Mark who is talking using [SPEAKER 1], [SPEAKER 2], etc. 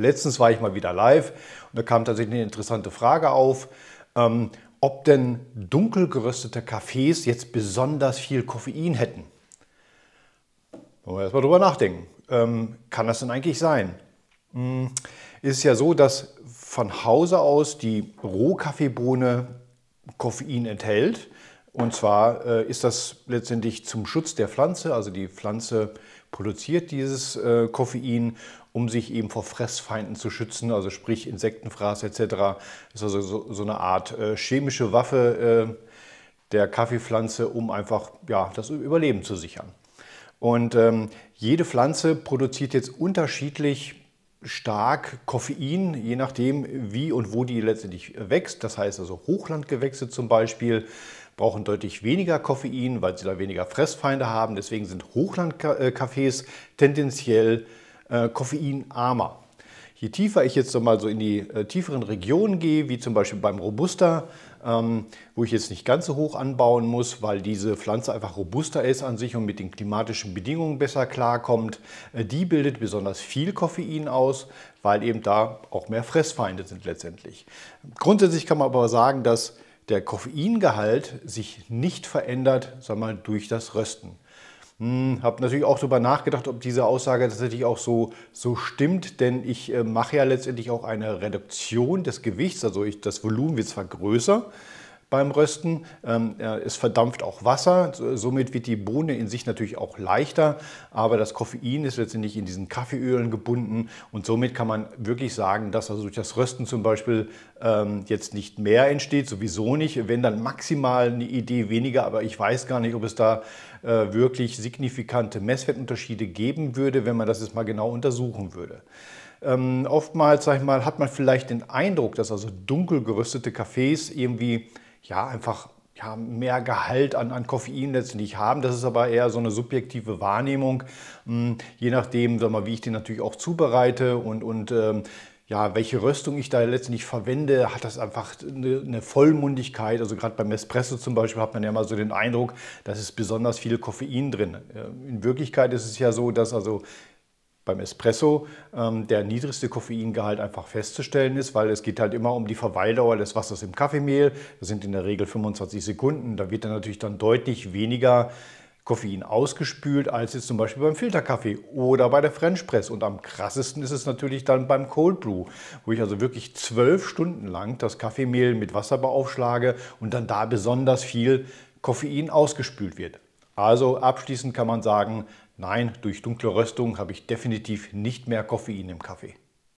[SPEAKER 1] Letztens war ich mal wieder live und da kam tatsächlich eine interessante Frage auf, ähm, ob denn dunkel geröstete Kaffees jetzt besonders viel Koffein hätten. Wollen wir erstmal drüber nachdenken. Ähm, kann das denn eigentlich sein? Hm, ist ja so, dass von Hause aus die Rohkaffeebohne Koffein enthält und zwar äh, ist das letztendlich zum Schutz der Pflanze, also die Pflanze produziert dieses äh, Koffein, um sich eben vor Fressfeinden zu schützen, also sprich Insektenfraß etc. Das Ist also so, so eine Art äh, chemische Waffe äh, der Kaffeepflanze, um einfach ja, das Überleben zu sichern. Und ähm, jede Pflanze produziert jetzt unterschiedlich stark Koffein, je nachdem wie und wo die letztendlich äh, wächst. Das heißt also Hochlandgewächse zum Beispiel brauchen deutlich weniger Koffein, weil sie da weniger Fressfeinde haben. Deswegen sind Hochlandkaffees äh, tendenziell äh, koffeinarmer. Je tiefer ich jetzt so mal so in die äh, tieferen Regionen gehe, wie zum Beispiel beim Robusta, ähm, wo ich jetzt nicht ganz so hoch anbauen muss, weil diese Pflanze einfach robuster ist an sich und mit den klimatischen Bedingungen besser klarkommt. Äh, die bildet besonders viel Koffein aus, weil eben da auch mehr Fressfeinde sind letztendlich. Grundsätzlich kann man aber sagen, dass der Koffeingehalt sich nicht verändert, sondern durch das Rösten. Hm, habe natürlich auch darüber nachgedacht, ob diese Aussage tatsächlich auch so, so stimmt, denn ich äh, mache ja letztendlich auch eine Reduktion des Gewichts, also ich, das Volumen wird zwar größer, beim Rösten. Ähm, es verdampft auch Wasser, somit wird die Bohne in sich natürlich auch leichter, aber das Koffein ist letztendlich in diesen Kaffeeölen gebunden und somit kann man wirklich sagen, dass also durch das Rösten zum Beispiel ähm, jetzt nicht mehr entsteht, sowieso nicht, wenn dann maximal eine Idee weniger, aber ich weiß gar nicht, ob es da äh, wirklich signifikante Messwertunterschiede geben würde, wenn man das jetzt mal genau untersuchen würde. Ähm, oftmals, sag ich mal, hat man vielleicht den Eindruck, dass also dunkel geröstete Kaffees irgendwie ja einfach ja, mehr Gehalt an, an Koffein letztendlich haben. Das ist aber eher so eine subjektive Wahrnehmung, ähm, je nachdem, sag mal, wie ich den natürlich auch zubereite und, und ähm, ja, welche Röstung ich da letztendlich verwende, hat das einfach eine, Vollmundigkeit. Also gerade beim Espresso zum Beispiel hat man ja mal so den Eindruck, dass es besonders viel Koffein drin. Äh, in Wirklichkeit ist es ja so, dass also beim Espresso ähm, der niedrigste Koffeingehalt einfach festzustellen ist, weil es geht halt immer um die Verweildauer des Wassers im Kaffeemehl. Das sind in der Regel 25 Sekunden. Da wird dann natürlich dann deutlich weniger Koffein ausgespült als jetzt zum Beispiel beim Filterkaffee oder bei der French Press. Und am krassesten ist es natürlich dann beim Cold Brew, wo ich also wirklich zwölf Stunden lang das Kaffeemehl mit Wasser beaufschlage und dann da besonders viel Koffein ausgespült wird. Also abschließend kann man sagen, nein, durch dunkle Röstung habe ich definitiv nicht mehr Koffein im Kaffee.